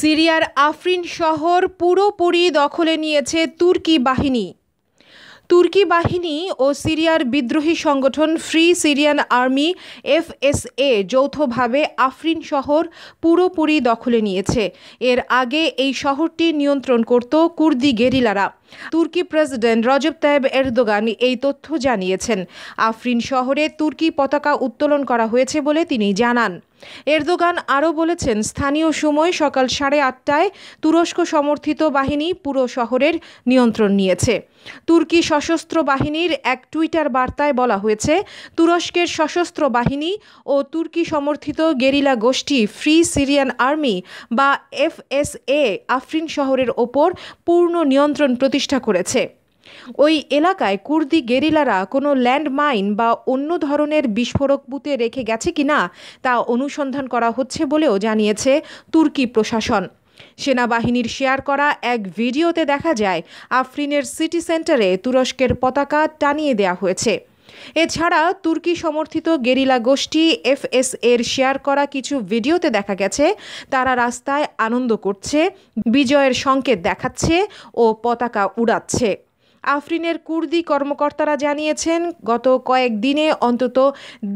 সিরিয়ার আফরিন শহর পুরোপুরি দখলে নিয়েছে তুর্কি বাহিনী তুর্কি বাহিনী ও সিরিয়ার বিদ্রোহী সংগঠন ফ্রি সিরিয়ান আর্মি এফএসএ যৌথভাবে আফরিন শহর পুরোপুরি দখলে নিয়েছে এর আগে এই শহরটি নিয়ন্ত্রণ করত কুর্দি গেরিলারা তুর্কি প্রেসিডেন্ট রজব তায়েব এরদোগান এই তথ্য জানিয়েছেন আফরিন শহরে তুর্কি পতাকা উত্তোলন করা হয়েছে বলে তিনি জানান এরদোগান আরও বলেছেন স্থানীয় সময় সকাল সাড়ে আটটায় তুরস্ক সমর্থিত বাহিনী পুরো শহরের নিয়ন্ত্রণ নিয়েছে তুর্কি সশস্ত্র বাহিনীর এক টুইটার বার্তায় বলা হয়েছে তুরস্কের সশস্ত্র বাহিনী ও তুর্কি সমর্থিত গেরিলা গোষ্ঠী ফ্রি সিরিয়ান আর্মি বা এফএসএ আফরিন শহরের ওপর পূর্ণ নিয়ন্ত্রণ প্রতিষ্ঠা করেছে ওই এলাকায় কুর্দি গেরিলারা কোনো ল্যান্ডমাইন বা অন্য ধরনের বিস্ফোরক বুতে রেখে গেছে কিনা তা অনুসন্ধান করা হচ্ছে বলেও জানিয়েছে তুর্কি প্রশাসন সেনাবাহিনীর শেয়ার করা এক ভিডিওতে দেখা যায় আফরিনের সিটি সেন্টারে তুরস্কের পতাকা টানিয়ে দেয়া হয়েছে এছাড়া তুর্কি সমর্থিত গেরিলা গোষ্ঠী এফএস এর শেয়ার করা কিছু ভিডিওতে দেখা গেছে তারা রাস্তায় আনন্দ করছে বিজয়ের সংকেত দেখাচ্ছে ও পতাকা উড়াচ্ছে আফরিনের কুর্দি কর্মকর্তারা জানিয়েছেন গত কয়েকদিনে অন্তত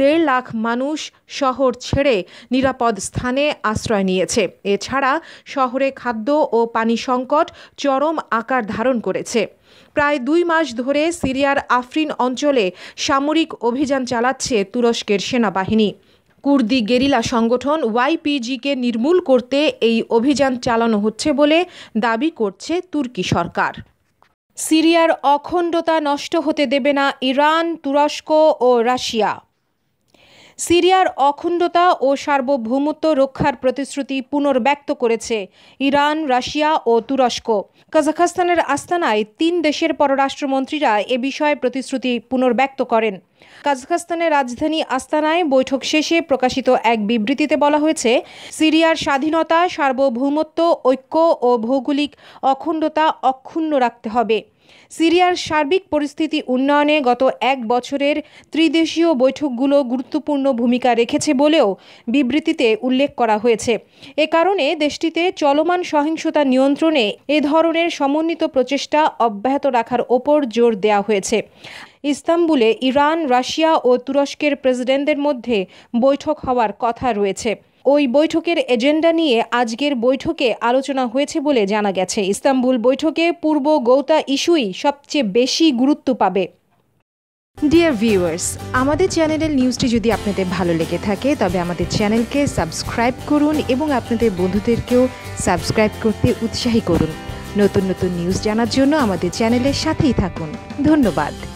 দেড় লাখ মানুষ শহর ছেড়ে নিরাপদ স্থানে আশ্রয় নিয়েছে এছাড়া শহরে খাদ্য ও পানি সংকট চরম আকার ধারণ করেছে প্রায় দুই মাস ধরে সিরিয়ার আফরিন অঞ্চলে সামরিক অভিযান চালাচ্ছে তুরস্কের সেনাবাহিনী কুর্দি গেরিলা সংগঠন ওয়াইপিজিকে নির্মূল করতে এই অভিযান চালানো হচ্ছে বলে দাবি করছে তুর্কি সরকার সিরিয়ার অখণ্ডতা নষ্ট হতে দেবে না ইরান তুরস্ক ও রাশিয়া সিরিয়ার অখণ্ডতা ও সার্বভৌমত্ব রক্ষার প্রতিশ্রুতি পুনর্ব্যক্ত করেছে ইরান রাশিয়া ও তুরস্ক কাজাখস্তানের আস্তানায় তিন দেশের পররাষ্ট্রমন্ত্রীরা এ বিষয়ে প্রতিশ্রুতি পুনর্ব্যক্ত করেন কাজাখস্তানের রাজধানী আস্তানায় বৈঠক শেষে প্রকাশিত এক বিবৃতিতে বলা হয়েছে সিরিয়ার স্বাধীনতা সার্বভৌমত্ব ঐক্য ও ভৌগোলিক অখণ্ডতা অক্ষুণ্ণ রাখতে হবে সিরিয়ার সার্বিক পরিস্থিতি উন্নয়নে গত এক বছরের ত্রিদেশীয় বৈঠকগুলো গুরুত্বপূর্ণ ভূমিকা রেখেছে বলেও বিবৃতিতে উল্লেখ করা হয়েছে এ কারণে দেশটিতে চলমান সহিংসতা নিয়ন্ত্রণে এ ধরনের সমন্বিত প্রচেষ্টা অব্যাহত রাখার ওপর জোর দেয়া হয়েছে ইস্তাম্বুলে ইরান রাশিয়া ও তুরস্কের প্রেসিডেন্টদের মধ্যে বৈঠক হওয়ার কথা রয়েছে ওই বৈঠকের এজেন্ডা নিয়ে আজকের বৈঠকে আলোচনা হয়েছে বলে জানা গেছে ইস্তাম্বুল বৈঠকে পূর্ব গৌতা ইস্যুই সবচেয়ে বেশি গুরুত্ব পাবে ডিয়ার ভিউয়ার্স আমাদের চ্যানেলের নিউজটি যদি আপনাদের ভালো লেগে থাকে তবে আমাদের চ্যানেলকে সাবস্ক্রাইব করুন এবং আপনাদের বন্ধুদেরকেও সাবস্ক্রাইব করতে উৎসাহী করুন নতুন নতুন নিউজ জানার জন্য আমাদের চ্যানেলের সাথেই থাকুন ধন্যবাদ